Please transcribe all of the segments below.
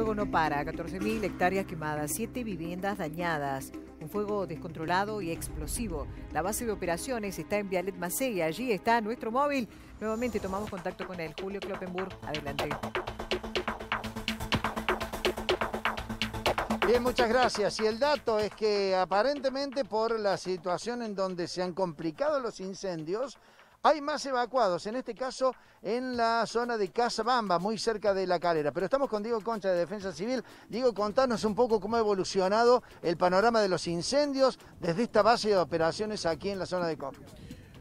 fuego no para, 14.000 hectáreas quemadas, 7 viviendas dañadas. Un fuego descontrolado y explosivo. La base de operaciones está en Vialet y Allí está nuestro móvil. Nuevamente tomamos contacto con él. Julio Kloppenburg, adelante. Bien, muchas gracias. Y el dato es que aparentemente por la situación en donde se han complicado los incendios, hay más evacuados, en este caso en la zona de Casabamba, muy cerca de La Calera. Pero estamos con Diego Concha de Defensa Civil. Diego, contanos un poco cómo ha evolucionado el panorama de los incendios desde esta base de operaciones aquí en la zona de Córdoba.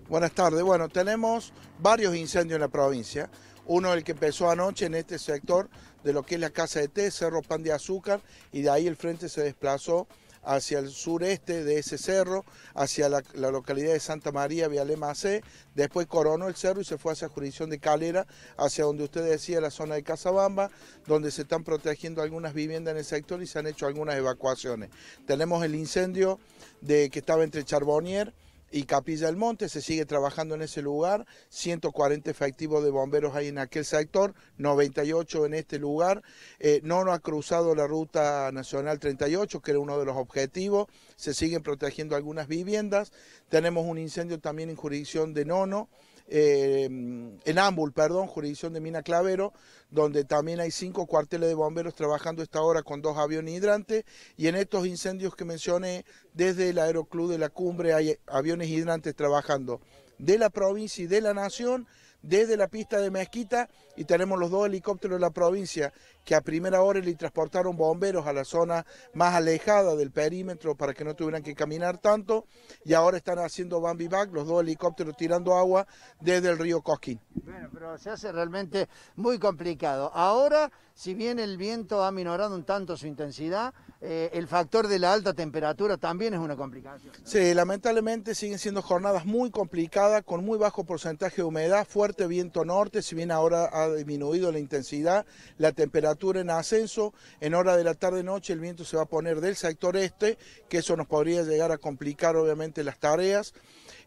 Buenas tardes. Bueno, tenemos varios incendios en la provincia. Uno el que empezó anoche en este sector de lo que es la Casa de Té, Cerro Pan de Azúcar, y de ahí el frente se desplazó hacia el sureste de ese cerro, hacia la, localidad de Santa María, Vialemacé, después coronó el cerro y se fue hacia jurisdicción de Calera, hacia donde usted decía la zona de Casabamba, donde se están protegiendo algunas viviendas en el sector y se han hecho algunas evacuaciones. Tenemos el incendio de, que estaba entre Charbonnier, y Capilla del Monte, se sigue trabajando en ese lugar, 140 efectivos de bomberos hay en aquel sector, 98 en este lugar, eh, Nono no ha cruzado la ruta nacional 38, que era uno de los objetivos, se siguen protegiendo algunas viviendas, tenemos un incendio también en jurisdicción de Nono, eh, en Ámbul, perdón, jurisdicción de Mina Clavero, donde también hay cinco cuarteles de bomberos trabajando esta hora con dos aviones hidrantes y en estos incendios que mencioné desde el Aeroclub de la Cumbre hay aviones hidrantes trabajando de la provincia y de la nación desde la pista de Mezquita y tenemos los dos helicópteros de la provincia que a primera hora le transportaron bomberos a la zona más alejada del perímetro para que no tuvieran que caminar tanto y ahora están haciendo Bambi Back, los dos helicópteros tirando agua desde el río Cosquín. Bueno, pero se hace realmente muy complicado. Ahora, si bien el viento ha minorado un tanto su intensidad, eh, el factor de la alta temperatura también es una complicación. Sí, lamentablemente siguen siendo jornadas muy complicadas, con muy bajo porcentaje de humedad, fuerte viento norte, si bien ahora ha disminuido la intensidad, la temperatura en ascenso, en hora de la tarde-noche el viento se va a poner del sector este, que eso nos podría llegar a complicar obviamente las tareas,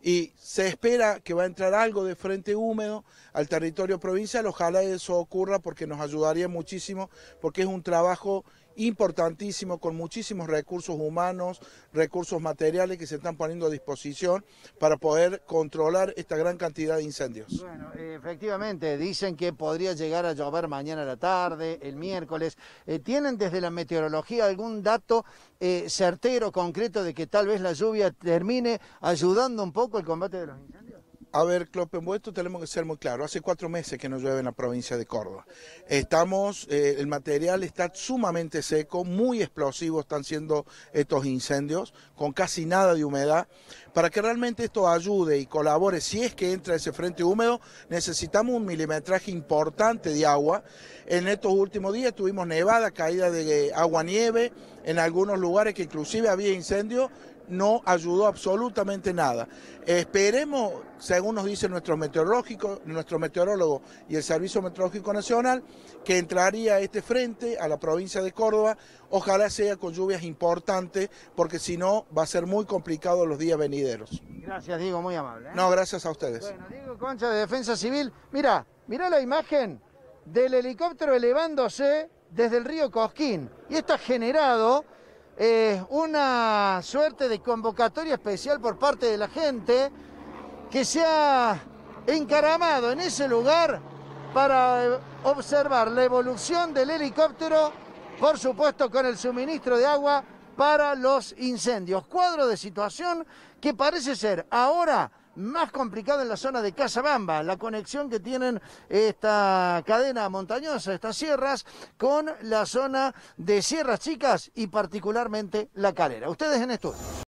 y se espera que va a entrar algo de frente húmedo al territorio provincial, ojalá eso ocurra porque nos ayudaría muchísimo, porque es un trabajo importantísimo, con muchísimos recursos humanos, recursos materiales que se están poniendo a disposición para poder controlar esta gran cantidad de incendios. Bueno, efectivamente, dicen que podría llegar a llover mañana a la tarde, el miércoles. Eh, ¿Tienen desde la meteorología algún dato eh, certero, concreto, de que tal vez la lluvia termine ayudando un poco el combate de los incendios? A ver, en esto tenemos que ser muy claro. Hace cuatro meses que no llueve en la provincia de Córdoba. Estamos, eh, el material está sumamente seco, muy explosivo están siendo estos incendios, con casi nada de humedad. Para que realmente esto ayude y colabore, si es que entra ese frente húmedo, necesitamos un milimetraje importante de agua. En estos últimos días tuvimos nevada, caída de agua-nieve, en algunos lugares que inclusive había incendios no ayudó absolutamente nada. Esperemos, según nos dicen nuestros meteorólogos... nuestro meteorólogo y el Servicio Meteorológico Nacional, que entraría este frente a la provincia de Córdoba, ojalá sea con lluvias importantes, porque si no va a ser muy complicado los días venideros. Gracias, Diego, muy amable. ¿eh? No, gracias a ustedes. Bueno, Diego Concha de Defensa Civil, mira, mira la imagen del helicóptero elevándose desde el río Cosquín y está generado una suerte de convocatoria especial por parte de la gente que se ha encaramado en ese lugar para eh, observar la evolución del helicóptero, por supuesto con el suministro de agua para los incendios. Cuadro de situación que parece ser ahora más complicado en la zona de Casabamba, la conexión que tienen esta cadena montañosa, estas sierras, con la zona de Sierras Chicas y particularmente La Calera. Ustedes en estudio.